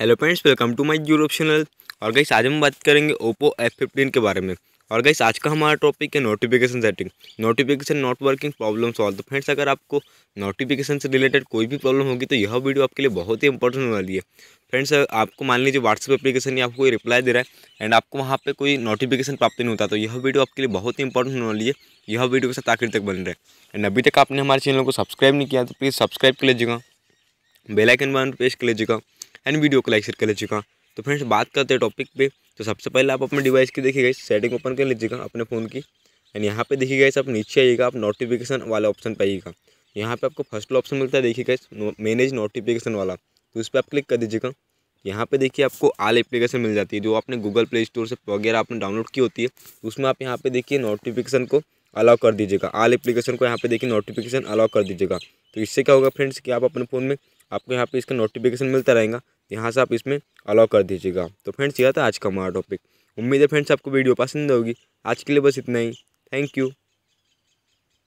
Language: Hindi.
hello friends welcome to my YouTube channel और गई आज हम बात करेंगे ओप्पो एफ फिफ्टीन के बारे में और गई आज का हमारा टॉपिक है notification setting notification not working problem solve तो फ्रेंड्स अगर आपको नोटिफिकेशन से रिलेटेड कोई भी प्रॉब्लम होगी तो यह वीडियो आपके लिए बहुत ही इंपॉर्टेंट होने वाली है फ्रेंड्स आपको मान लीजिए व्हाट्सअप एप्लीकेशन या आपको कोई रिप्लाई दे रहा है एंड आपको वहाँ पर कोई नोटिफिकेशन प्राप्त नहीं होता तो यह वीडियो आपके लिए बहुत ही इंपॉर्टेंट होने वाली है यह वीडियो के साथ आखिर तक बन रहे एंड अभी तक आपने हमारे चैनल को सब्सक्राइब नहीं किया तो प्लीज़ सब्सक्राइब कर लीजिएगा बेलाइकन बटन पेश कर लीजिएगा एंड वीडियो को लाइक शेयर कर लीजिएगा तो फ्रेंड्स बात करते हैं टॉपिक पे तो सबसे पहले आप अपने डिवाइस की देखिएगा सेटिंग ओपन कर लीजिएगा अपने फ़ोन की एंड यहाँ पे देखिएगा आप नीचे आइएगा आप नोटिफिकेशन वाला ऑप्शन पाइएगा यहाँ पे आपको फर्स्ट ऑप्शन मिलता है देखिएगा मैनेज नोटिफिकेशन वाला तो उस पर आप क्लिक कर दीजिएगा यहाँ पे देखिए आपको आल एप्लीकेशन मिल जाती है जो आपने गूगल प्ले स्टोर से वगैरह आपने डाउनलोड की होती है उसमें आप यहाँ पे देखिए नोटिफिकेशन को अलाउ कर दीजिएगा आल एप्लीकेशन को यहाँ पे देखिए नोटिफिकेशन अलाउ कर दीजिएगा तो इससे क्या होगा फ्रेंड्स कि आप अपने फ़ोन में आपको यहाँ पे इसका नोटिफिकेशन मिलता रहेगा यहाँ से आप इसमें अलाउ कर दीजिएगा तो फ्रेंड्स यह था आज का हमारा टॉपिक उम्मीद है फ्रेंड्स आपको वीडियो पसंद होगी आज के लिए बस इतना ही थैंक यू